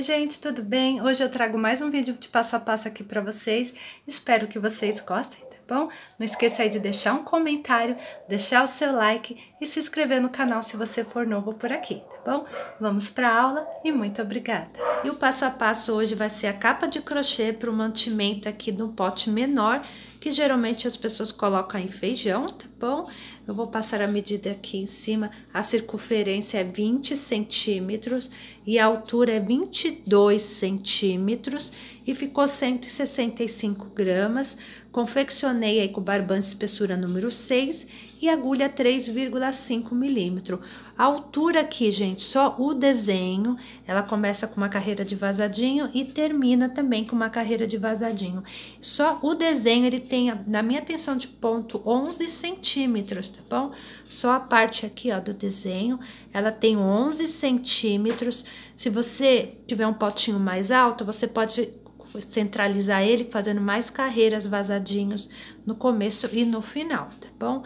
Oi gente, tudo bem? Hoje eu trago mais um vídeo de passo a passo aqui para vocês. Espero que vocês gostem, tá bom? Não esqueça aí de deixar um comentário, deixar o seu like e se inscrever no canal se você for novo por aqui, tá bom? Vamos para a aula e muito obrigada! E o passo a passo hoje vai ser a capa de crochê para o mantimento aqui no pote menor que geralmente as pessoas colocam em feijão, tá bom? Eu vou passar a medida aqui em cima. A circunferência é 20 centímetros e a altura é 22 centímetros e ficou 165 gramas. Confeccionei aí com barbante espessura número 6 e agulha 3,5 milímetro. A altura aqui, gente, só o desenho, ela começa com uma carreira de vazadinho e termina também com uma carreira de vazadinho. Só o desenho, ele tem, na minha tensão de ponto, 11 centímetros, tá bom? Só a parte aqui, ó, do desenho, ela tem 11 centímetros. Se você tiver um potinho mais alto, você pode centralizar ele fazendo mais carreiras vazadinhos no começo e no final, tá bom?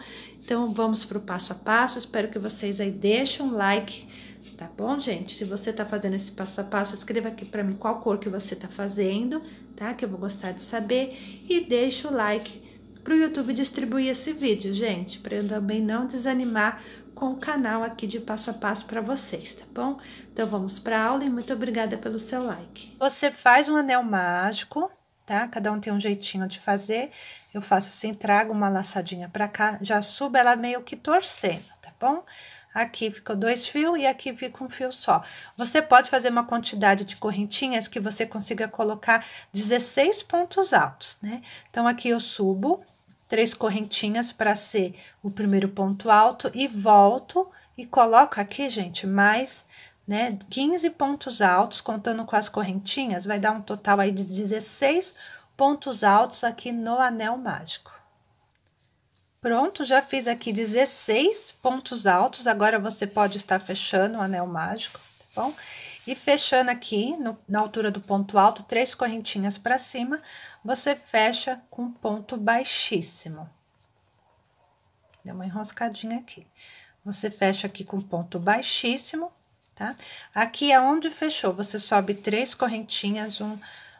Então vamos para o passo a passo. Espero que vocês aí deixem um like, tá bom, gente? Se você tá fazendo esse passo a passo, escreva aqui para mim qual cor que você tá fazendo, tá? Que eu vou gostar de saber e deixa o like para o YouTube distribuir esse vídeo, gente, para eu também não desanimar com o canal aqui de passo a passo para vocês, tá bom? Então vamos para a aula e muito obrigada pelo seu like. Você faz um anel mágico tá? Cada um tem um jeitinho de fazer. Eu faço assim, trago uma laçadinha para cá, já subo ela meio que torcendo, tá bom? Aqui ficou dois fios e aqui fica um fio só. Você pode fazer uma quantidade de correntinhas que você consiga colocar 16 pontos altos, né? Então, aqui eu subo três correntinhas para ser o primeiro ponto alto e volto e coloco aqui, gente, mais né? 15 pontos altos, contando com as correntinhas, vai dar um total aí de 16 pontos altos aqui no anel mágico. Pronto, já fiz aqui 16 pontos altos, agora você pode estar fechando o anel mágico, tá bom? E fechando aqui, no, na altura do ponto alto, três correntinhas para cima, você fecha com ponto baixíssimo. Deu uma enroscadinha aqui. Você fecha aqui com ponto baixíssimo, tá? Aqui é onde fechou, você sobe três correntinhas, um,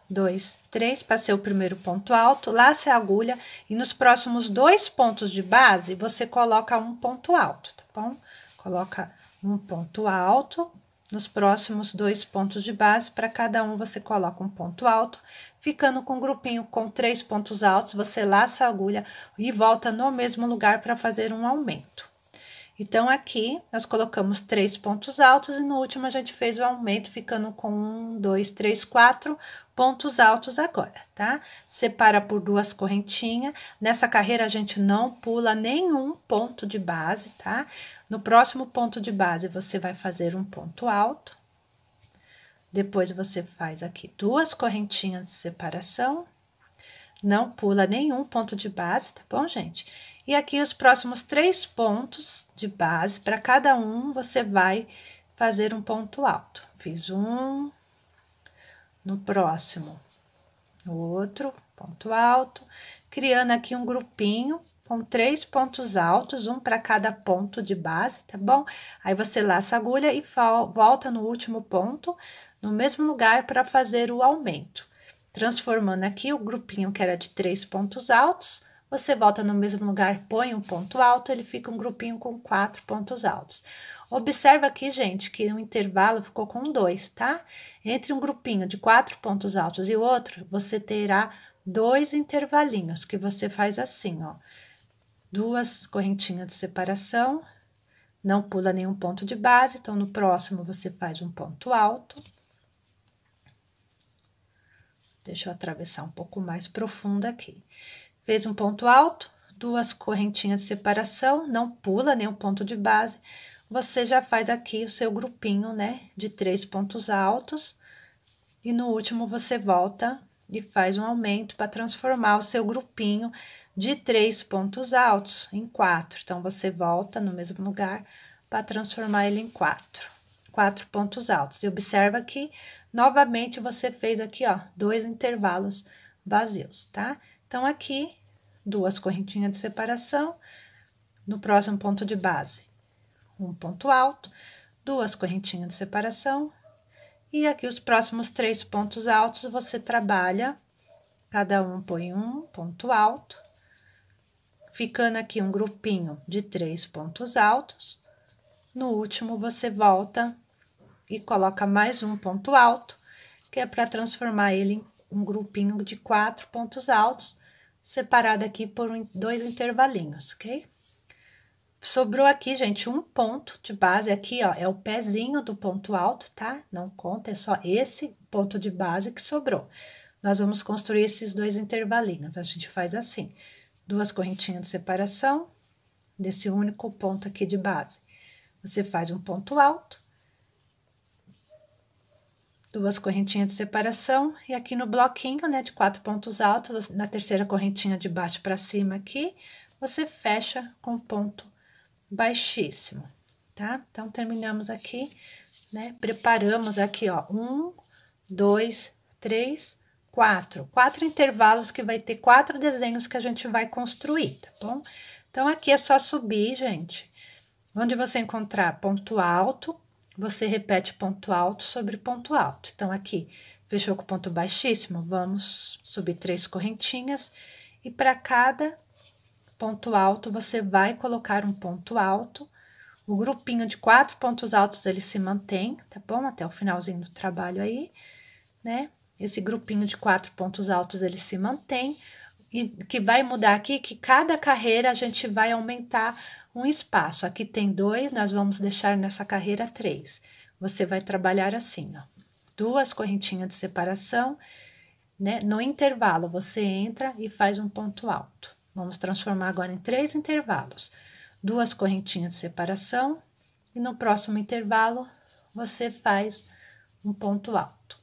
dois, três, passei o primeiro ponto alto, laça a agulha e nos próximos dois pontos de base, você coloca um ponto alto, tá bom? Coloca um ponto alto, nos próximos dois pontos de base, para cada um você coloca um ponto alto, ficando com um grupinho com três pontos altos, você laça a agulha e volta no mesmo lugar para fazer um aumento. Então, aqui nós colocamos três pontos altos e no último a gente fez o aumento, ficando com um, dois, três, quatro pontos altos agora, tá? Separa por duas correntinhas. Nessa carreira, a gente não pula nenhum ponto de base, tá? No próximo ponto de base, você vai fazer um ponto alto. Depois, você faz aqui duas correntinhas de separação. Não pula nenhum ponto de base, tá bom, gente? E aqui os próximos três pontos de base, para cada um você vai fazer um ponto alto. Fiz um, no próximo, outro ponto alto, criando aqui um grupinho com três pontos altos, um para cada ponto de base, tá bom? Aí você laça a agulha e volta no último ponto, no mesmo lugar para fazer o aumento, transformando aqui o grupinho que era de três pontos altos você volta no mesmo lugar, põe um ponto alto, ele fica um grupinho com quatro pontos altos. Observa aqui, gente, que o intervalo ficou com dois, tá? Entre um grupinho de quatro pontos altos e outro, você terá dois intervalinhos que você faz assim, ó. Duas correntinhas de separação, não pula nenhum ponto de base, então no próximo você faz um ponto alto. Deixa eu atravessar um pouco mais profundo aqui. Fez um ponto alto, duas correntinhas de separação, não pula nenhum ponto de base. Você já faz aqui o seu grupinho, né, de três pontos altos. E no último, você volta e faz um aumento para transformar o seu grupinho de três pontos altos em quatro. Então, você volta no mesmo lugar para transformar ele em quatro, quatro pontos altos. E observa que, novamente, você fez aqui, ó, dois intervalos vazios, tá? Então, aqui, duas correntinhas de separação, no próximo ponto de base, um ponto alto, duas correntinhas de separação, e aqui os próximos três pontos altos você trabalha, cada um põe um ponto alto, ficando aqui um grupinho de três pontos altos. No último, você volta e coloca mais um ponto alto, que é para transformar ele em um grupinho de quatro pontos altos, separado aqui por um, dois intervalinhos, ok? Sobrou aqui, gente, um ponto de base aqui, ó, é o pezinho do ponto alto, tá? Não conta, é só esse ponto de base que sobrou. Nós vamos construir esses dois intervalinhos, a gente faz assim, duas correntinhas de separação desse único ponto aqui de base. Você faz um ponto alto, duas correntinhas de separação e aqui no bloquinho, né, de quatro pontos altos, na terceira correntinha de baixo para cima aqui, você fecha com ponto baixíssimo, tá? Então, terminamos aqui, né, preparamos aqui, ó, um, dois, três, quatro, quatro intervalos que vai ter quatro desenhos que a gente vai construir, tá bom? Então, aqui é só subir, gente, onde você encontrar ponto alto, você repete ponto alto sobre ponto alto. Então, aqui, fechou com ponto baixíssimo, vamos subir três correntinhas e para cada ponto alto você vai colocar um ponto alto. O grupinho de quatro pontos altos ele se mantém, tá bom? Até o finalzinho do trabalho aí, né? Esse grupinho de quatro pontos altos ele se mantém e que vai mudar aqui que cada carreira a gente vai aumentar um espaço. Aqui tem dois, nós vamos deixar nessa carreira três. Você vai trabalhar assim, ó, duas correntinhas de separação, né? No intervalo, você entra e faz um ponto alto. Vamos transformar agora em três intervalos. Duas correntinhas de separação e no próximo intervalo, você faz um ponto alto.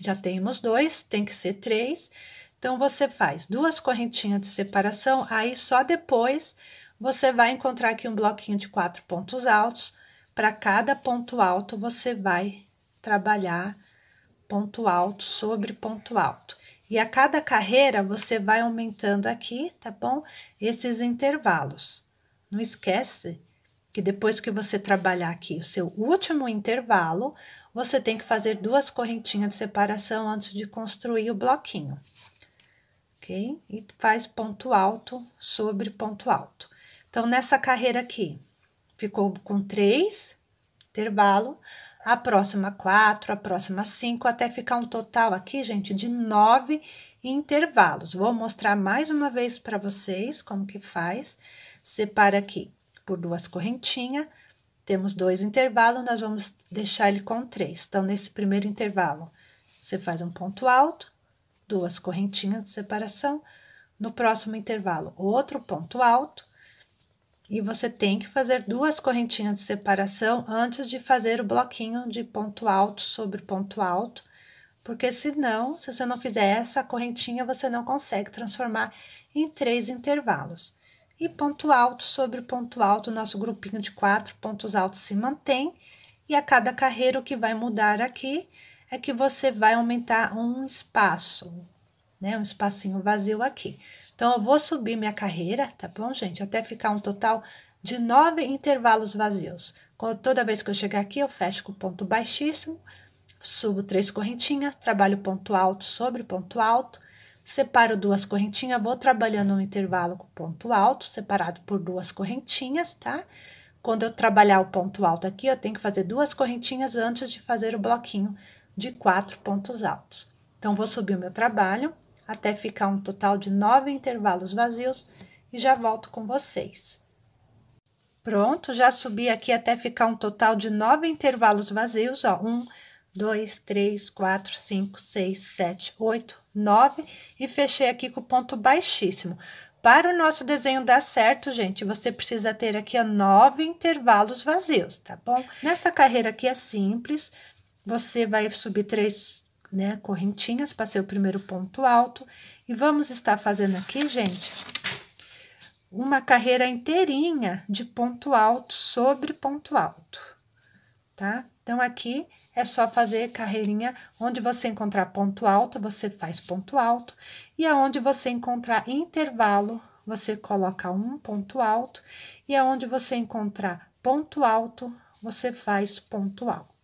Já temos dois, tem que ser três. Então, você faz duas correntinhas de separação, aí só depois você vai encontrar aqui um bloquinho de quatro pontos altos. Para cada ponto alto, você vai trabalhar ponto alto sobre ponto alto. E a cada carreira, você vai aumentando aqui, tá bom? Esses intervalos. Não esquece que depois que você trabalhar aqui o seu último intervalo, você tem que fazer duas correntinhas de separação antes de construir o bloquinho. Ok? E faz ponto alto sobre ponto alto. Então, nessa carreira aqui, ficou com três intervalo, a próxima quatro, a próxima cinco, até ficar um total aqui, gente, de nove intervalos. Vou mostrar mais uma vez para vocês como que faz. Separa aqui por duas correntinhas, temos dois intervalos, nós vamos deixar ele com três. Então, nesse primeiro intervalo, você faz um ponto alto, duas correntinhas de separação. No próximo intervalo, outro ponto alto, e você tem que fazer duas correntinhas de separação antes de fazer o bloquinho de ponto alto sobre ponto alto, porque senão, se você não fizer essa correntinha, você não consegue transformar em três intervalos. E ponto alto sobre ponto alto, nosso grupinho de quatro pontos altos se mantém, e a cada carreira o que vai mudar aqui é que você vai aumentar um espaço, né? Um espacinho vazio aqui. Então, eu vou subir minha carreira, tá bom, gente? Até ficar um total de nove intervalos vazios. toda vez que eu chegar aqui, eu fecho com ponto baixíssimo, subo três correntinhas, trabalho ponto alto sobre ponto alto, separo duas correntinhas, vou trabalhando um intervalo com ponto alto, separado por duas correntinhas, tá? Quando eu trabalhar o ponto alto aqui, eu tenho que fazer duas correntinhas antes de fazer o bloquinho de quatro pontos altos. Então, vou subir o meu trabalho, até ficar um total de nove intervalos vazios e já volto com vocês. Pronto, já subi aqui até ficar um total de nove intervalos vazios, ó, um, dois, três, quatro, cinco, seis, sete, oito, nove, e fechei aqui com ponto baixíssimo. Para o nosso desenho dar certo, gente, você precisa ter aqui ó, nove intervalos vazios, tá bom? Nessa carreira aqui é simples, você vai subir três né? Correntinhas, passei o primeiro ponto alto. E vamos estar fazendo aqui, gente, uma carreira inteirinha de ponto alto sobre ponto alto, tá? Então, aqui é só fazer carreirinha onde você encontrar ponto alto, você faz ponto alto, e aonde você encontrar intervalo, você coloca um ponto alto, e aonde você encontrar ponto alto, você faz ponto alto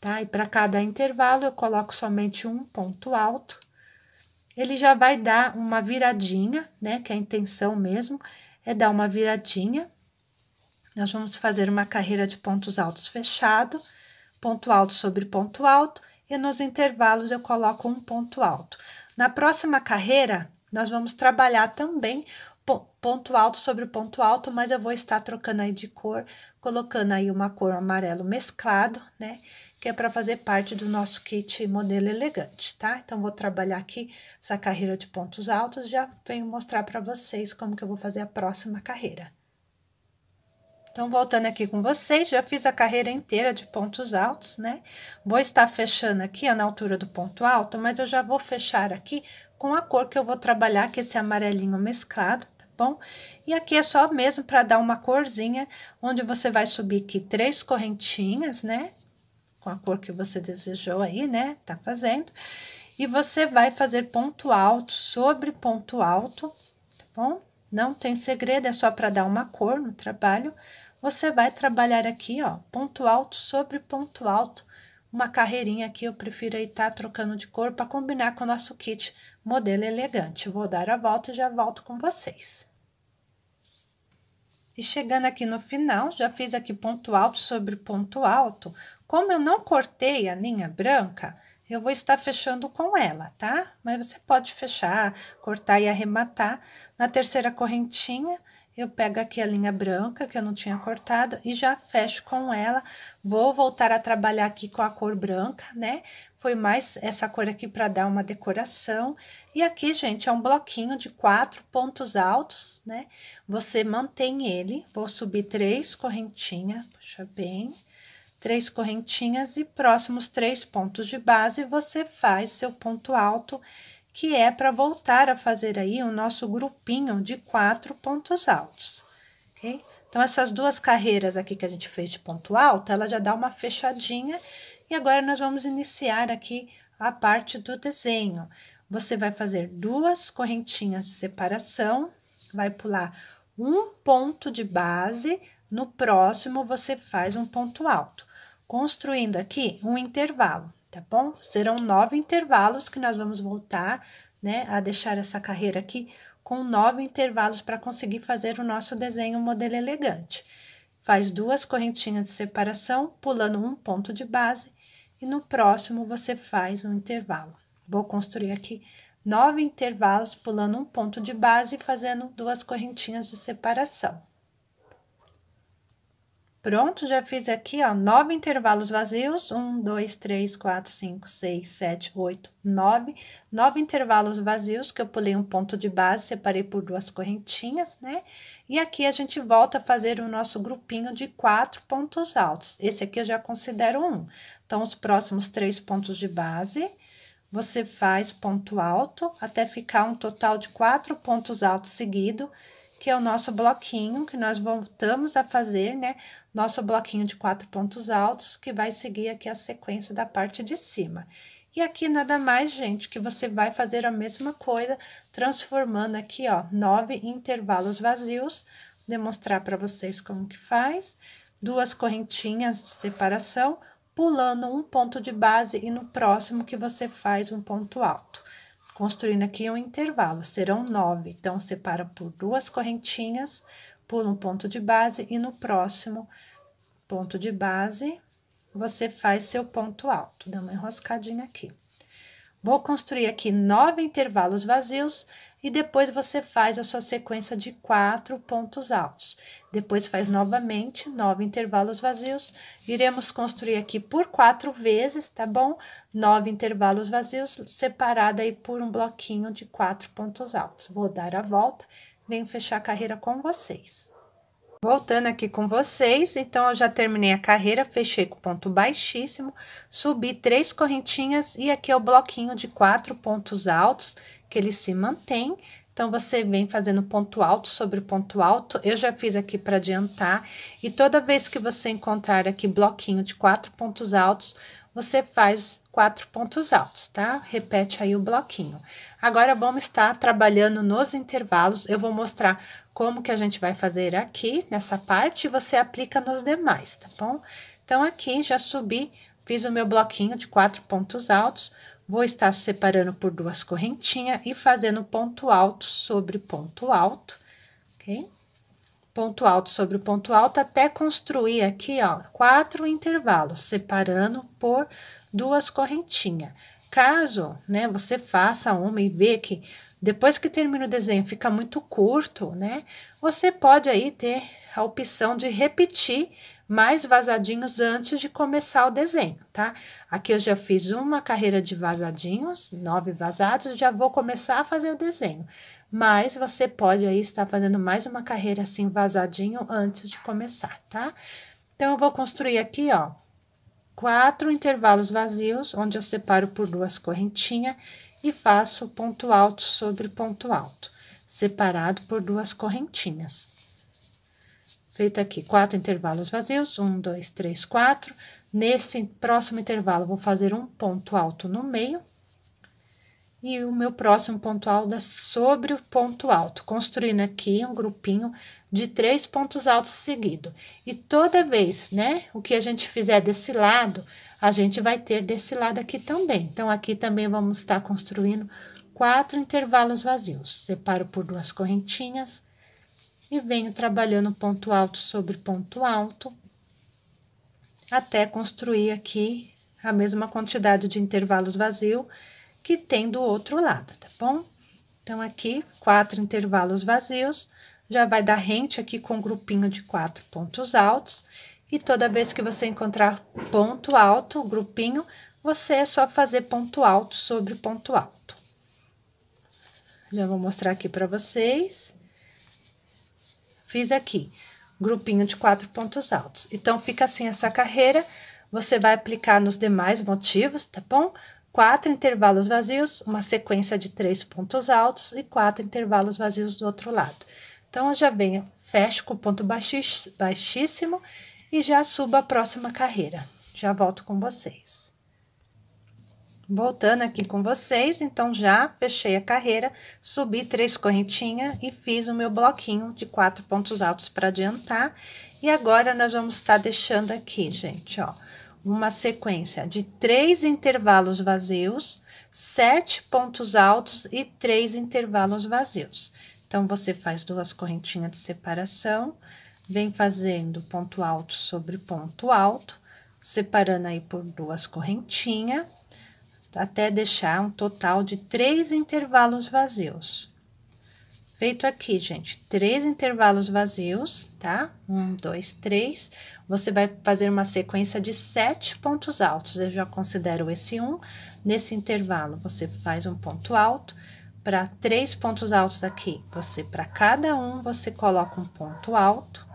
tá? E para cada intervalo eu coloco somente um ponto alto. Ele já vai dar uma viradinha, né? Que é a intenção mesmo é dar uma viradinha. Nós vamos fazer uma carreira de pontos altos fechado, ponto alto sobre ponto alto, e nos intervalos eu coloco um ponto alto. Na próxima carreira, nós vamos trabalhar também ponto alto sobre ponto alto, mas eu vou estar trocando aí de cor, colocando aí uma cor amarelo mesclado, né? que é para fazer parte do nosso kit modelo elegante, tá? Então, vou trabalhar aqui essa carreira de pontos altos, já venho mostrar para vocês como que eu vou fazer a próxima carreira. Então, voltando aqui com vocês, já fiz a carreira inteira de pontos altos, né? Vou estar fechando aqui ó, é na altura do ponto alto, mas eu já vou fechar aqui com a cor que eu vou trabalhar, que é esse amarelinho mesclado, tá bom? E aqui é só mesmo para dar uma corzinha, onde você vai subir aqui três correntinhas, né? com a cor que você desejou aí, né? Tá fazendo. E você vai fazer ponto alto sobre ponto alto, tá bom? Não tem segredo, é só para dar uma cor no trabalho. Você vai trabalhar aqui, ó, ponto alto sobre ponto alto. Uma carreirinha aqui, eu prefiro aí tá trocando de cor para combinar com o nosso kit modelo elegante. vou dar a volta e já volto com vocês. E chegando aqui no final, já fiz aqui ponto alto sobre ponto alto, como eu não cortei a linha branca, eu vou estar fechando com ela, tá? Mas você pode fechar, cortar e arrematar. Na terceira correntinha, eu pego aqui a linha branca que eu não tinha cortado e já fecho com ela. Vou voltar a trabalhar aqui com a cor branca, né? Foi mais essa cor aqui para dar uma decoração. E aqui, gente, é um bloquinho de quatro pontos altos, né? Você mantém ele, vou subir três correntinhas, puxa bem, três correntinhas e próximos três pontos de base você faz seu ponto alto, que é para voltar a fazer aí o nosso grupinho de quatro pontos altos, ok? Então, essas duas carreiras aqui que a gente fez de ponto alto, ela já dá uma fechadinha e agora nós vamos iniciar aqui a parte do desenho. Você vai fazer duas correntinhas de separação, vai pular um ponto de base, no próximo você faz um ponto alto construindo aqui um intervalo, tá bom? Serão nove intervalos que nós vamos voltar, né, a deixar essa carreira aqui com nove intervalos para conseguir fazer o nosso desenho modelo elegante. Faz duas correntinhas de separação, pulando um ponto de base, e no próximo você faz um intervalo. Vou construir aqui nove intervalos, pulando um ponto de base e fazendo duas correntinhas de separação. Pronto, já fiz aqui, ó, nove intervalos vazios. Um, dois, três, quatro, cinco, seis, sete, oito, nove. Nove intervalos vazios que eu pulei um ponto de base, separei por duas correntinhas, né? E aqui a gente volta a fazer o nosso grupinho de quatro pontos altos. Esse aqui eu já considero um. Então, os próximos três pontos de base, você faz ponto alto até ficar um total de quatro pontos altos seguido que é o nosso bloquinho que nós voltamos a fazer, né? Nosso bloquinho de quatro pontos altos, que vai seguir aqui a sequência da parte de cima. E aqui nada mais, gente, que você vai fazer a mesma coisa, transformando aqui, ó, nove intervalos vazios. Demonstrar para vocês como que faz. Duas correntinhas de separação, pulando um ponto de base e no próximo que você faz um ponto alto construindo aqui um intervalo, serão nove. Então, separa por duas correntinhas, por um ponto de base e no próximo ponto de base, você faz seu ponto alto. Dá uma enroscadinha aqui. Vou construir aqui nove intervalos vazios, e depois você faz a sua sequência de quatro pontos altos. Depois faz novamente nove intervalos vazios. Iremos construir aqui por quatro vezes, tá bom? Nove intervalos vazios, separado aí por um bloquinho de quatro pontos altos. Vou dar a volta, venho fechar a carreira com vocês. Voltando aqui com vocês, então eu já terminei a carreira, fechei com ponto baixíssimo, subi três correntinhas e aqui é o bloquinho de quatro pontos altos que ele se mantém. Então, você vem fazendo ponto alto sobre ponto alto. Eu já fiz aqui para adiantar. E toda vez que você encontrar aqui bloquinho de quatro pontos altos, você faz quatro pontos altos, tá? Repete aí o bloquinho. Agora, vamos estar trabalhando nos intervalos. Eu vou mostrar como que a gente vai fazer aqui nessa parte e você aplica nos demais, tá bom? Então, aqui já subi, fiz o meu bloquinho de quatro pontos altos. Vou estar separando por duas correntinhas e fazendo ponto alto sobre ponto alto, ok? Ponto alto sobre ponto alto até construir aqui, ó, quatro intervalos, separando por duas correntinhas. Caso, né, você faça uma e vê que depois que termina o desenho fica muito curto, né? Você pode aí ter a opção de repetir mais vazadinhos antes de começar o desenho, tá? Aqui eu já fiz uma carreira de vazadinhos, nove vazados, já vou começar a fazer o desenho. Mas você pode aí estar fazendo mais uma carreira assim vazadinho antes de começar, tá? Então, eu vou construir aqui, ó, quatro intervalos vazios, onde eu separo por duas correntinhas e faço ponto alto sobre ponto alto, separado por duas correntinhas feito aqui quatro intervalos vazios, um, dois, três, quatro. Nesse próximo intervalo, vou fazer um ponto alto no meio. E o meu próximo ponto alto é sobre o ponto alto, construindo aqui um grupinho de três pontos altos seguido. E toda vez, né, o que a gente fizer desse lado, a gente vai ter desse lado aqui também. Então, aqui também vamos estar construindo quatro intervalos vazios. Separo por duas correntinhas e venho trabalhando ponto alto sobre ponto alto até construir aqui a mesma quantidade de intervalos vazio que tem do outro lado, tá bom? Então, aqui, quatro intervalos vazios, já vai dar rente aqui com um grupinho de quatro pontos altos, e toda vez que você encontrar ponto alto, grupinho, você é só fazer ponto alto sobre ponto alto. Já vou mostrar aqui para vocês. Fiz aqui, grupinho de quatro pontos altos. Então, fica assim essa carreira. Você vai aplicar nos demais motivos, tá bom? Quatro intervalos vazios, uma sequência de três pontos altos e quatro intervalos vazios do outro lado. Então, já venho, fecho com o ponto baixíssimo e já subo a próxima carreira. Já volto com vocês voltando aqui com vocês, então já fechei a carreira, subi três correntinhas e fiz o meu bloquinho de quatro pontos altos para adiantar. E agora, nós vamos estar tá deixando aqui, gente, ó, uma sequência de três intervalos vazios, sete pontos altos e três intervalos vazios. Então, você faz duas correntinhas de separação, vem fazendo ponto alto sobre ponto alto, separando aí por duas correntinhas até deixar um total de três intervalos vazios. Feito aqui, gente, três intervalos vazios, tá? Um, dois, três. Você vai fazer uma sequência de sete pontos altos. Eu já considero esse um. Nesse intervalo, você faz um ponto alto. Para três pontos altos aqui, você, para cada um, você coloca um ponto alto.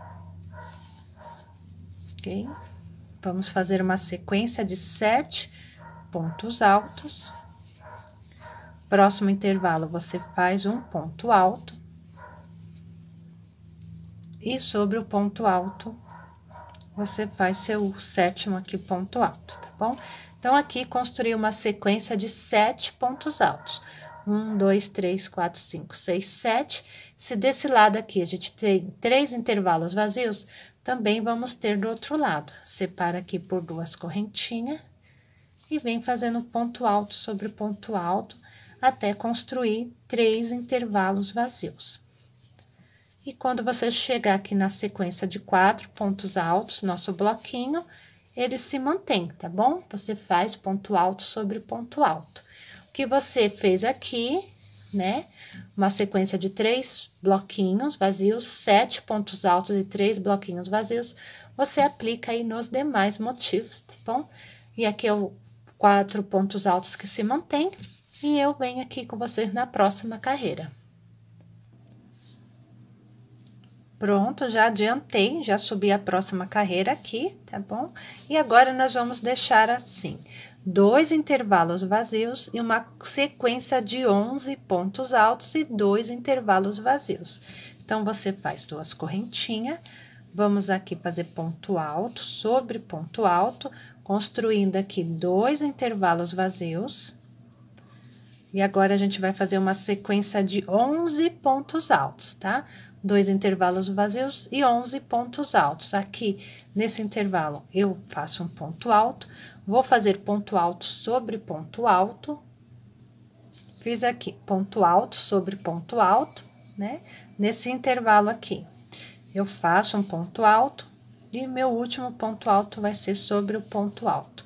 Ok? Vamos fazer uma sequência de sete pontos altos. Próximo intervalo, você faz um ponto alto. E sobre o ponto alto, você faz seu sétimo aqui ponto alto, tá bom? Então, aqui construí uma sequência de sete pontos altos. Um, dois, três, quatro, cinco, seis, sete. Se desse lado aqui a gente tem três intervalos vazios, também vamos ter do outro lado. Separa aqui por duas correntinhas e vem fazendo ponto alto sobre ponto alto até construir três intervalos vazios. E quando você chegar aqui na sequência de quatro pontos altos, nosso bloquinho, ele se mantém, tá bom? Você faz ponto alto sobre ponto alto. O que você fez aqui, né? Uma sequência de três bloquinhos vazios, sete pontos altos e três bloquinhos vazios, você aplica aí nos demais motivos, tá bom? E aqui eu quatro pontos altos que se mantêm e eu venho aqui com vocês na próxima carreira. Pronto, já adiantei, já subi a próxima carreira aqui, tá bom? E agora nós vamos deixar assim, dois intervalos vazios e uma sequência de 11 pontos altos e dois intervalos vazios. Então, você faz duas correntinhas, vamos aqui fazer ponto alto sobre ponto alto, construindo aqui dois intervalos vazios. E agora a gente vai fazer uma sequência de 11 pontos altos, tá? Dois intervalos vazios e 11 pontos altos. Aqui nesse intervalo eu faço um ponto alto, vou fazer ponto alto sobre ponto alto. Fiz aqui ponto alto sobre ponto alto, né? Nesse intervalo aqui, eu faço um ponto alto, e meu último ponto alto vai ser sobre o ponto alto.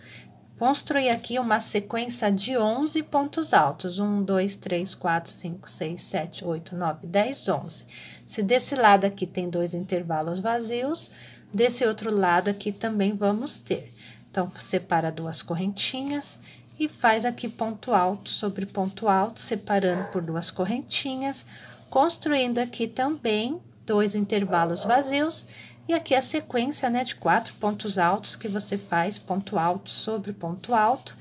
Construir aqui uma sequência de 11 pontos altos. 1, 2, 3, 4, 5, 6, 7, 8, 9, 10, 11. Se desse lado aqui tem dois intervalos vazios, desse outro lado aqui também vamos ter. Então, separa duas correntinhas e faz aqui ponto alto sobre ponto alto, separando por duas correntinhas, construindo aqui também dois intervalos vazios e aqui é a sequência né, de quatro pontos altos que você faz ponto alto sobre ponto alto.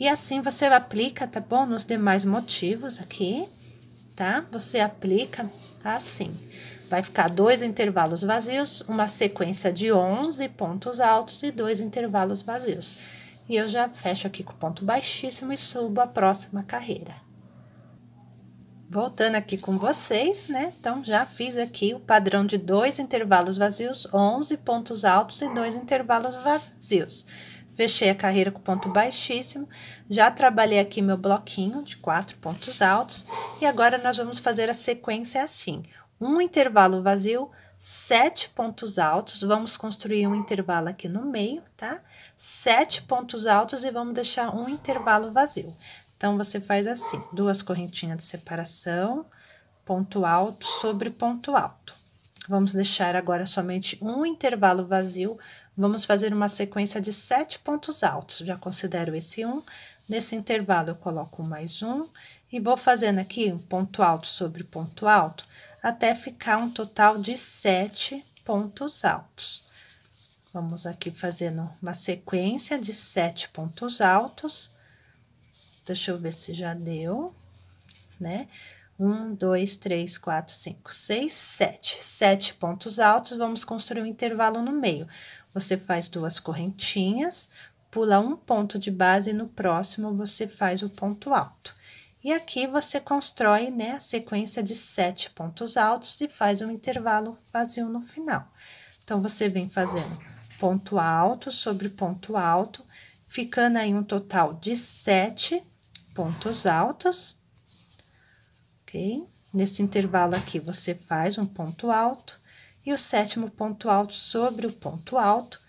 E assim você aplica, tá bom? Nos demais motivos aqui, tá? Você aplica assim. Vai ficar dois intervalos vazios, uma sequência de 11 pontos altos e dois intervalos vazios. E eu já fecho aqui com ponto baixíssimo e subo a próxima carreira. Voltando aqui com vocês, né? Então, já fiz aqui o padrão de dois intervalos vazios, 11 pontos altos e dois intervalos vazios. Fechei a carreira com ponto baixíssimo, já trabalhei aqui meu bloquinho de quatro pontos altos e agora nós vamos fazer a sequência assim. Um intervalo vazio, sete pontos altos, vamos construir um intervalo aqui no meio, tá? Sete pontos altos e vamos deixar um intervalo vazio então, você faz assim: duas correntinhas de separação, ponto alto sobre ponto alto. Vamos deixar agora somente um intervalo vazio. Vamos fazer uma sequência de sete pontos altos. Já considero esse um. Nesse intervalo, eu coloco mais um e vou fazendo aqui um ponto alto sobre ponto alto até ficar um total de sete pontos altos. Vamos aqui fazendo uma sequência de sete pontos altos Deixa eu ver se já deu, né? Um, dois, três, quatro, cinco, seis, sete. Sete pontos altos, vamos construir um intervalo no meio. Você faz duas correntinhas, pula um ponto de base e no próximo você faz o ponto alto. E aqui você constrói, né, a sequência de sete pontos altos e faz um intervalo vazio no final. Então, você vem fazendo ponto alto sobre ponto alto, ficando aí um total de sete pontos altos, ok? Nesse intervalo aqui, você faz um ponto alto e o sétimo ponto alto sobre o ponto alto,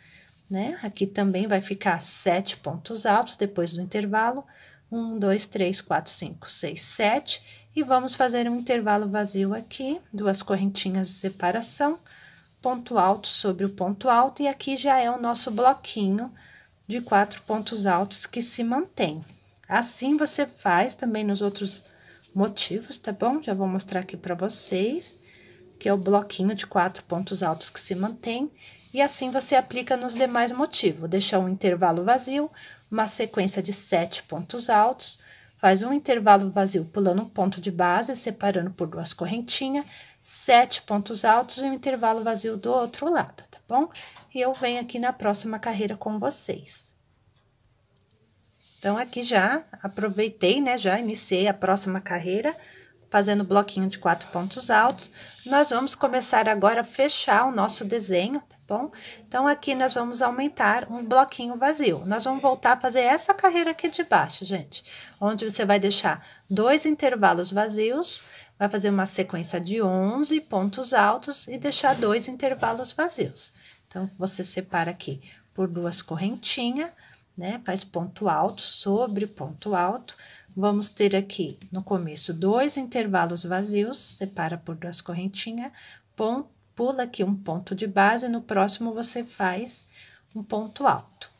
né? Aqui também vai ficar sete pontos altos depois do intervalo. Um, dois, três, quatro, cinco, seis, sete. E vamos fazer um intervalo vazio aqui, duas correntinhas de separação, ponto alto sobre o ponto alto. E aqui já é o nosso bloquinho de quatro pontos altos que se mantém, Assim você faz também nos outros motivos, tá bom? Já vou mostrar aqui para vocês, que é o bloquinho de quatro pontos altos que se mantém. E assim você aplica nos demais motivos. Deixa um intervalo vazio, uma sequência de sete pontos altos, faz um intervalo vazio pulando um ponto de base, separando por duas correntinhas, sete pontos altos e um intervalo vazio do outro lado, tá bom? E eu venho aqui na próxima carreira com vocês. Então, aqui já aproveitei, né? Já iniciei a próxima carreira fazendo bloquinho de quatro pontos altos. Nós vamos começar agora a fechar o nosso desenho, tá bom? Então, aqui nós vamos aumentar um bloquinho vazio. Nós vamos voltar a fazer essa carreira aqui de baixo, gente. Onde você vai deixar dois intervalos vazios, vai fazer uma sequência de 11 pontos altos e deixar dois intervalos vazios. Então, você separa aqui por duas correntinhas né? Faz ponto alto sobre ponto alto. Vamos ter aqui no começo dois intervalos vazios, separa por duas correntinhas, pula aqui um ponto de base, no próximo você faz um ponto alto.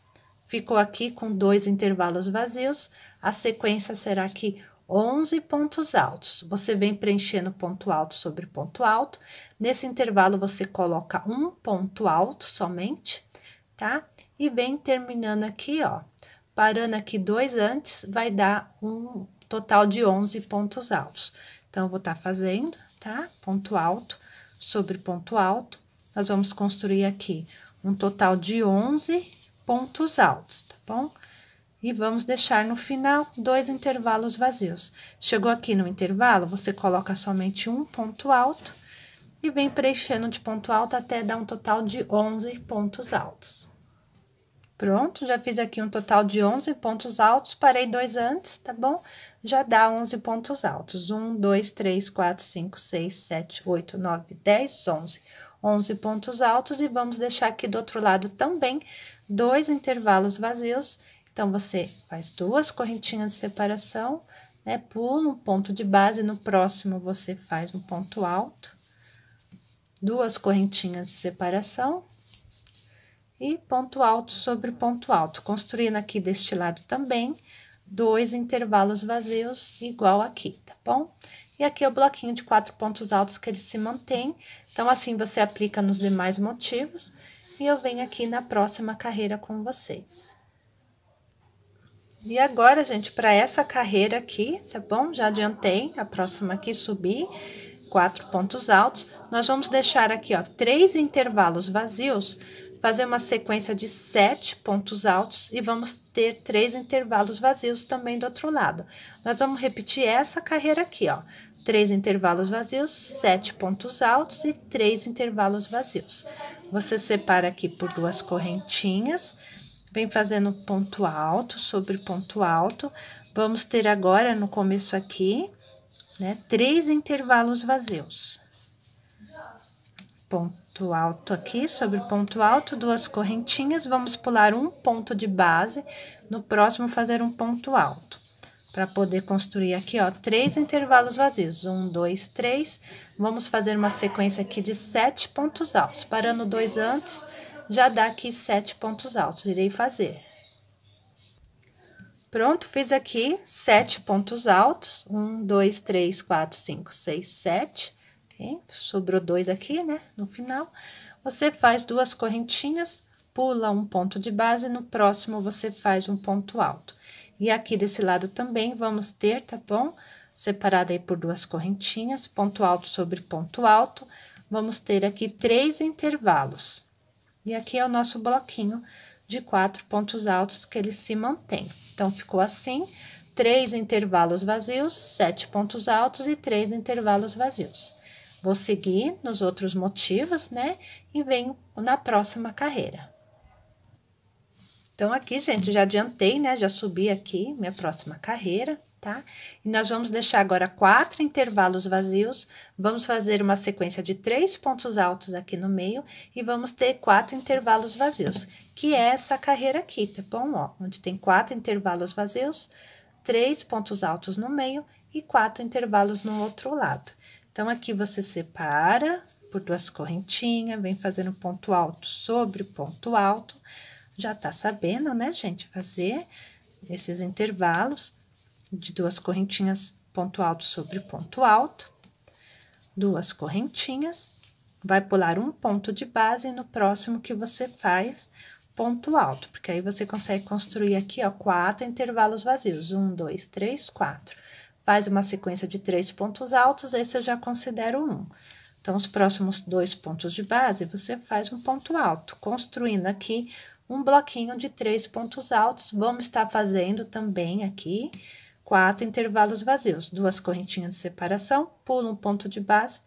Ficou aqui com dois intervalos vazios, a sequência será aqui 11 pontos altos. Você vem preenchendo ponto alto sobre ponto alto. Nesse intervalo, você coloca um ponto alto somente, tá? E vem terminando aqui, ó, parando aqui dois antes, vai dar um total de 11 pontos altos. Então, eu vou estar tá fazendo, tá? Ponto alto sobre ponto alto. Nós vamos construir aqui um total de 11 pontos altos, tá bom? E vamos deixar no final dois intervalos vazios. Chegou aqui no intervalo, você coloca somente um ponto alto e vem preenchendo de ponto alto até dar um total de 11 pontos altos. Pronto, já fiz aqui um total de 11 pontos altos, parei dois antes, tá bom? Já dá 11 pontos altos. 1, 2, 3, 4, 5, 6, 7, 8, 9, 10, 11. 11 pontos altos e vamos deixar aqui do outro lado também dois intervalos vazios. Então, você faz duas correntinhas de separação, né? Pula um ponto de base, no próximo você faz um ponto alto. Duas correntinhas de separação, e ponto alto sobre ponto alto, construindo aqui deste lado também dois intervalos vazios igual aqui, tá bom? E aqui é o bloquinho de quatro pontos altos que ele se mantém, então assim você aplica nos demais motivos e eu venho aqui na próxima carreira com vocês. E agora, gente, para essa carreira aqui, tá bom? Já adiantei, a próxima aqui subir quatro pontos altos, nós vamos deixar aqui, ó, três intervalos vazios fazer uma sequência de sete pontos altos e vamos ter três intervalos vazios também do outro lado. Nós vamos repetir essa carreira aqui, ó. Três intervalos vazios, sete pontos altos e três intervalos vazios. Você separa aqui por duas correntinhas, vem fazendo ponto alto sobre ponto alto. Vamos ter agora no começo aqui, né, três intervalos vazios. Ponto ponto alto aqui, sobre o ponto alto, duas correntinhas, vamos pular um ponto de base, no próximo fazer um ponto alto. Para poder construir aqui, ó, três intervalos vazios, um, dois, três, vamos fazer uma sequência aqui de sete pontos altos. Parando dois antes, já dá aqui sete pontos altos, irei fazer. Pronto, fiz aqui sete pontos altos, um, dois, três, quatro, cinco, seis, sete Sobrou dois aqui, né? No final, você faz duas correntinhas, pula um ponto de base, no próximo você faz um ponto alto. E aqui desse lado também vamos ter, tá bom? Separada aí por duas correntinhas, ponto alto sobre ponto alto. Vamos ter aqui três intervalos. E aqui é o nosso bloquinho de quatro pontos altos que ele se mantém. Então, ficou assim, três intervalos vazios, sete pontos altos e três intervalos vazios. Vou seguir nos outros motivos, né? E venho na próxima carreira. Então, aqui, gente, já adiantei, né? Já subi aqui minha próxima carreira, tá? E nós vamos deixar agora quatro intervalos vazios. Vamos fazer uma sequência de três pontos altos aqui no meio e vamos ter quatro intervalos vazios, que é essa carreira aqui, tá bom? Ó, onde tem quatro intervalos vazios, três pontos altos no meio e quatro intervalos no outro lado. Então, aqui você separa por duas correntinhas, vem fazendo ponto alto sobre ponto alto. Já tá sabendo, né, gente, fazer esses intervalos de duas correntinhas, ponto alto sobre ponto alto. Duas correntinhas, vai pular um ponto de base e no próximo que você faz ponto alto, porque aí você consegue construir aqui, ó, quatro intervalos vazios. Um, dois, três, quatro faz uma sequência de três pontos altos, esse eu já considero um. Então, os próximos dois pontos de base, você faz um ponto alto, construindo aqui um bloquinho de três pontos altos. Vamos estar fazendo também aqui quatro intervalos vazios, duas correntinhas de separação, pula um ponto de base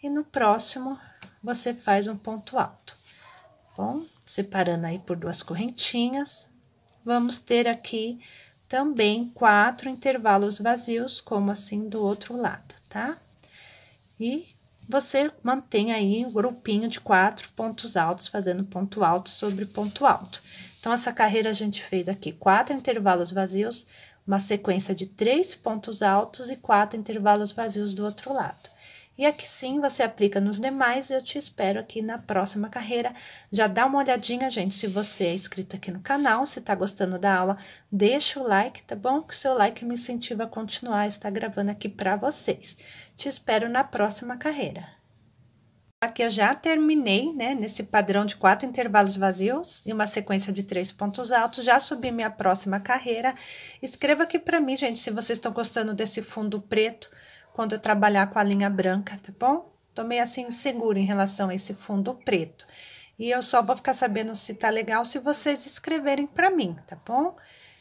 e no próximo você faz um ponto alto. Bom, separando aí por duas correntinhas, vamos ter aqui também quatro intervalos vazios, como assim do outro lado, tá? E você mantém aí o um grupinho de quatro pontos altos, fazendo ponto alto sobre ponto alto. Então, essa carreira a gente fez aqui quatro intervalos vazios, uma sequência de três pontos altos e quatro intervalos vazios do outro lado. E aqui sim você aplica nos demais. Eu te espero aqui na próxima carreira. Já dá uma olhadinha, gente, se você é inscrito aqui no canal, se tá gostando da aula, deixa o like, tá bom? Que o seu like me incentiva a continuar a estar gravando aqui para vocês. Te espero na próxima carreira. Aqui eu já terminei, né, nesse padrão de quatro intervalos vazios e uma sequência de três pontos altos, já subi minha próxima carreira. Escreva aqui para mim, gente, se vocês estão gostando desse fundo preto, quando eu trabalhar com a linha branca, tá bom? Tô meio assim insegura em relação a esse fundo preto. E eu só vou ficar sabendo se tá legal se vocês escreverem para mim, tá bom?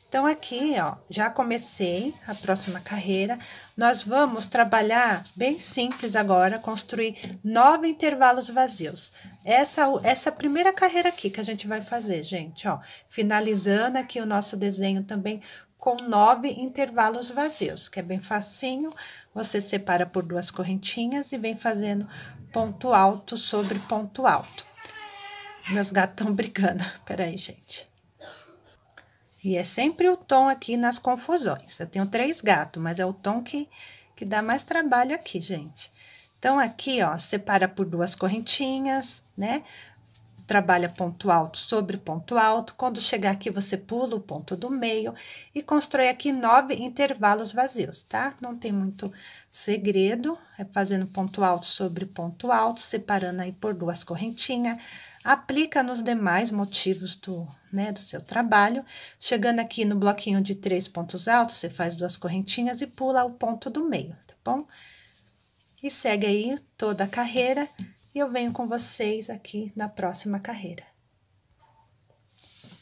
Então, aqui, ó, já comecei a próxima carreira. Nós vamos trabalhar bem simples agora, construir nove intervalos vazios. Essa, essa primeira carreira aqui que a gente vai fazer, gente, ó, finalizando aqui o nosso desenho também com nove intervalos vazios, que é bem facinho. Você separa por duas correntinhas e vem fazendo ponto alto sobre ponto alto. Meus gatos estão brigando, peraí, gente. E é sempre o tom aqui nas confusões. Eu tenho três gatos, mas é o tom que, que dá mais trabalho aqui, gente. Então, aqui, ó, separa por duas correntinhas, né? trabalha ponto alto sobre ponto alto. Quando chegar aqui, você pula o ponto do meio e constrói aqui nove intervalos vazios, tá? Não tem muito segredo, é fazendo ponto alto sobre ponto alto, separando aí por duas correntinhas. Aplica nos demais motivos do, né, do seu trabalho. Chegando aqui no bloquinho de três pontos altos, você faz duas correntinhas e pula o ponto do meio, tá bom? E segue aí toda a carreira e eu venho com vocês aqui na próxima carreira.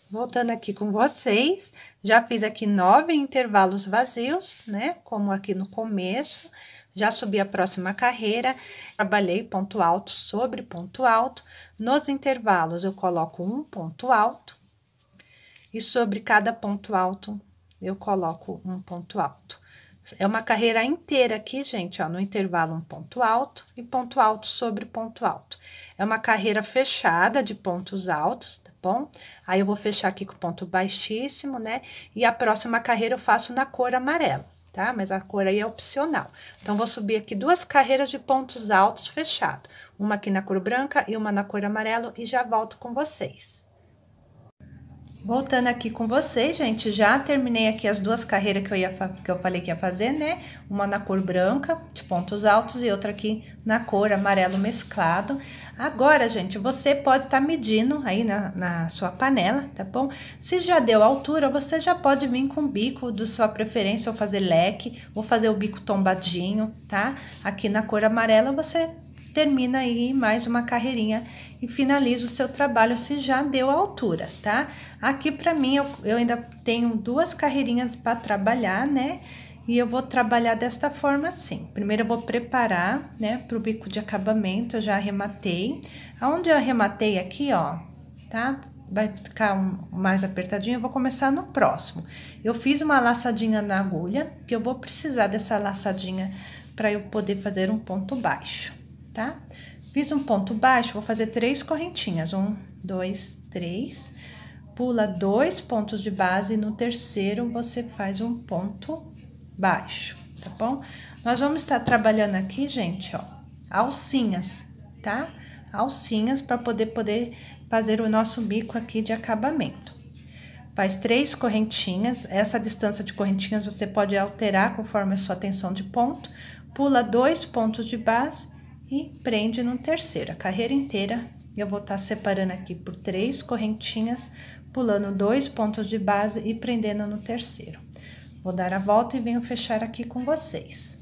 Voltando aqui com vocês, já fiz aqui nove intervalos vazios, né? Como aqui no começo, já subi a próxima carreira, trabalhei ponto alto sobre ponto alto. Nos intervalos, eu coloco um ponto alto, e sobre cada ponto alto, eu coloco um ponto alto. É uma carreira inteira aqui, gente, ó, no intervalo um ponto alto e ponto alto sobre ponto alto. É uma carreira fechada de pontos altos, tá bom? Aí eu vou fechar aqui com ponto baixíssimo, né? E a próxima carreira eu faço na cor amarela, tá? Mas a cor aí é opcional. Então, vou subir aqui duas carreiras de pontos altos fechado. Uma aqui na cor branca e uma na cor amarelo e já volto com vocês. Voltando aqui com vocês, gente, já terminei aqui as duas carreiras que eu, ia, que eu falei que ia fazer, né? Uma na cor branca, de pontos altos, e outra aqui na cor amarelo mesclado. Agora, gente, você pode estar tá medindo aí na, na sua panela, tá bom? Se já deu altura, você já pode vir com o bico do sua preferência, ou fazer leque, ou fazer o bico tombadinho, tá? Aqui na cor amarela, você termina aí mais uma carreirinha e finaliza o seu trabalho se já deu a altura, tá? Aqui para mim eu, eu ainda tenho duas carreirinhas para trabalhar, né? E eu vou trabalhar desta forma assim. Primeiro eu vou preparar, né, para o bico de acabamento, eu já arrematei. Aonde eu arrematei aqui, ó, tá? Vai ficar um, mais apertadinho, eu vou começar no próximo. Eu fiz uma laçadinha na agulha, que eu vou precisar dessa laçadinha para eu poder fazer um ponto baixo, tá? Tá? Fiz um ponto baixo, vou fazer três correntinhas. Um, dois, três. Pula dois pontos de base no terceiro você faz um ponto baixo, tá bom? Nós vamos estar trabalhando aqui, gente, ó, alcinhas, tá? Alcinhas para poder poder fazer o nosso bico aqui de acabamento. Faz três correntinhas, essa distância de correntinhas você pode alterar conforme a sua tensão de ponto. Pula dois pontos de base e prende no terceiro, a carreira inteira. Eu vou estar tá separando aqui por três correntinhas, pulando dois pontos de base e prendendo no terceiro. Vou dar a volta e venho fechar aqui com vocês.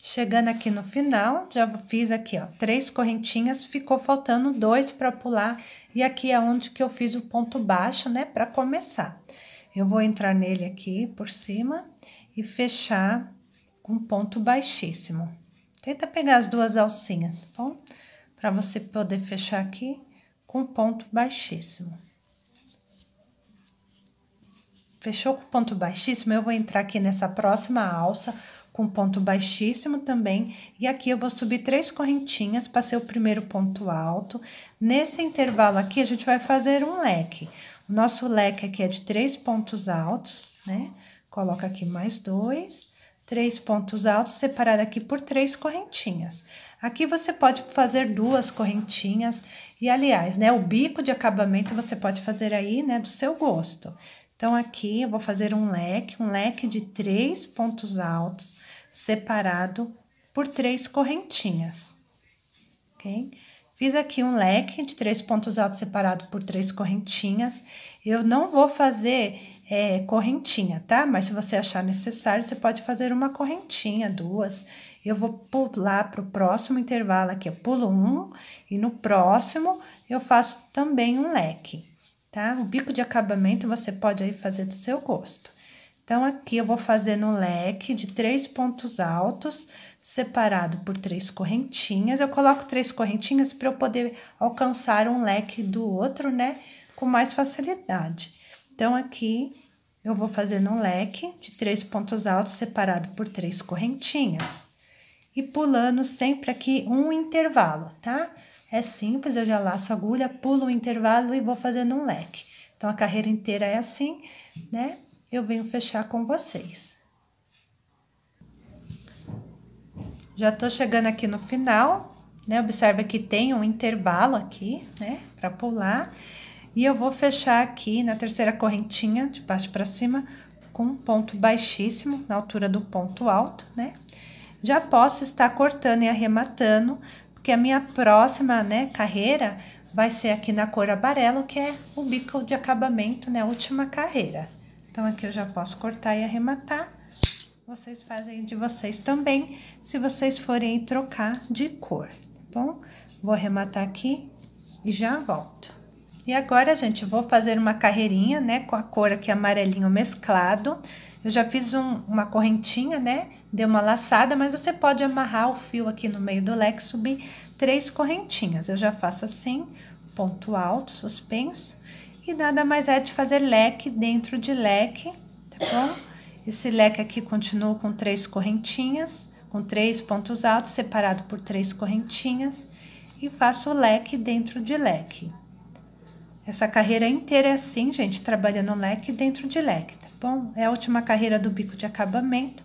Chegando aqui no final, já fiz aqui, ó, três correntinhas, ficou faltando dois para pular, e aqui é onde que eu fiz o ponto baixo, né, para começar. Eu vou entrar nele aqui por cima e fechar com ponto baixíssimo. Tenta pegar as duas alcinhas, tá bom? Pra você poder fechar aqui com ponto baixíssimo. Fechou com ponto baixíssimo, eu vou entrar aqui nessa próxima alça com ponto baixíssimo também. E aqui eu vou subir três correntinhas, passei o primeiro ponto alto. Nesse intervalo aqui, a gente vai fazer um leque. O nosso leque aqui é de três pontos altos, né? Coloca aqui mais dois três pontos altos separado aqui por três correntinhas. Aqui você pode fazer duas correntinhas e, aliás, né, o bico de acabamento você pode fazer aí, né, do seu gosto. Então, aqui eu vou fazer um leque, um leque de três pontos altos separado por três correntinhas, ok? Fiz aqui um leque de três pontos altos separado por três correntinhas. Eu não vou fazer é, correntinha, tá? Mas se você achar necessário, você pode fazer uma correntinha, duas. Eu vou pular para o próximo intervalo aqui, eu pulo um, e no próximo eu faço também um leque, tá? O bico de acabamento você pode aí fazer do seu gosto. Então, aqui eu vou fazer no leque de três pontos altos, separado por três correntinhas. Eu coloco três correntinhas para eu poder alcançar um leque do outro, né? Com mais facilidade. Então, aqui eu vou fazer um leque de três pontos altos separado por três correntinhas. E pulando sempre aqui um intervalo, tá? É simples, eu já laço a agulha, pulo um intervalo e vou fazendo um leque. Então, a carreira inteira é assim, né? Eu venho fechar com vocês. Já tô chegando aqui no final, né? Observe que tem um intervalo aqui, né? Pra pular. E eu vou fechar aqui na terceira correntinha, de baixo para cima, com um ponto baixíssimo, na altura do ponto alto, né? Já posso estar cortando e arrematando, porque a minha próxima, né, carreira vai ser aqui na cor amarelo, que é o bico de acabamento, né, última carreira. Então, aqui eu já posso cortar e arrematar. Vocês fazem de vocês também, se vocês forem trocar de cor, tá bom? Vou arrematar aqui e já volto. E agora, gente, vou fazer uma carreirinha, né, com a cor aqui amarelinho mesclado. Eu já fiz um, uma correntinha, né, deu uma laçada, mas você pode amarrar o fio aqui no meio do leque, subir três correntinhas. Eu já faço assim, ponto alto, suspenso. E nada mais é de fazer leque dentro de leque, tá bom? Esse leque aqui continua com três correntinhas, com três pontos altos, separado por três correntinhas. E faço leque dentro de leque. Essa carreira inteira é assim, gente, trabalhando leque dentro de leque, tá bom? É a última carreira do bico de acabamento,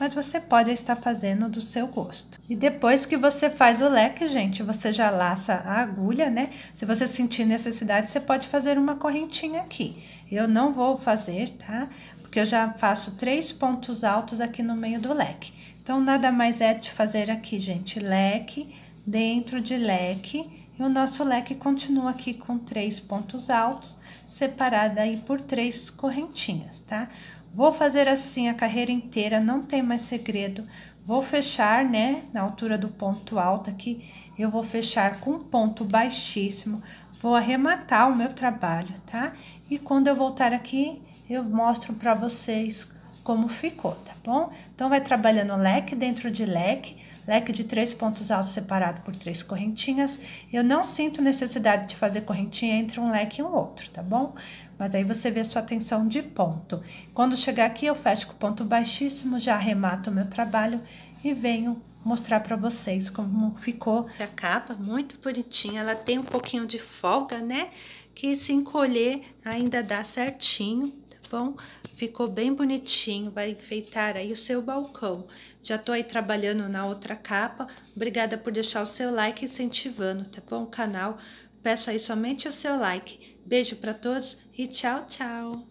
mas você pode estar fazendo do seu gosto. E depois que você faz o leque, gente, você já laça a agulha, né? Se você sentir necessidade, você pode fazer uma correntinha aqui. Eu não vou fazer, tá? Porque eu já faço três pontos altos aqui no meio do leque. Então, nada mais é de fazer aqui, gente, leque dentro de leque e o nosso leque continua aqui com três pontos altos, separada aí por três correntinhas, tá? Vou fazer assim a carreira inteira, não tem mais segredo. Vou fechar, né, na altura do ponto alto aqui, eu vou fechar com um ponto baixíssimo, vou arrematar o meu trabalho, tá? E quando eu voltar aqui, eu mostro para vocês como ficou, tá bom? Então, vai trabalhando leque dentro de leque, leque de três pontos altos separado por três correntinhas. Eu não sinto necessidade de fazer correntinha entre um leque e um outro, tá bom? Mas aí você vê a sua tensão de ponto. Quando chegar aqui, eu fecho com ponto baixíssimo, já arremato o meu trabalho e venho mostrar para vocês como ficou. A capa muito bonitinha, ela tem um pouquinho de folga, né? Que se encolher ainda dá certinho, tá bom? Ficou bem bonitinho, vai enfeitar aí o seu balcão. Já tô aí trabalhando na outra capa. Obrigada por deixar o seu like incentivando, tá bom? O canal. Peço aí somente o seu like. Beijo para todos e tchau, tchau.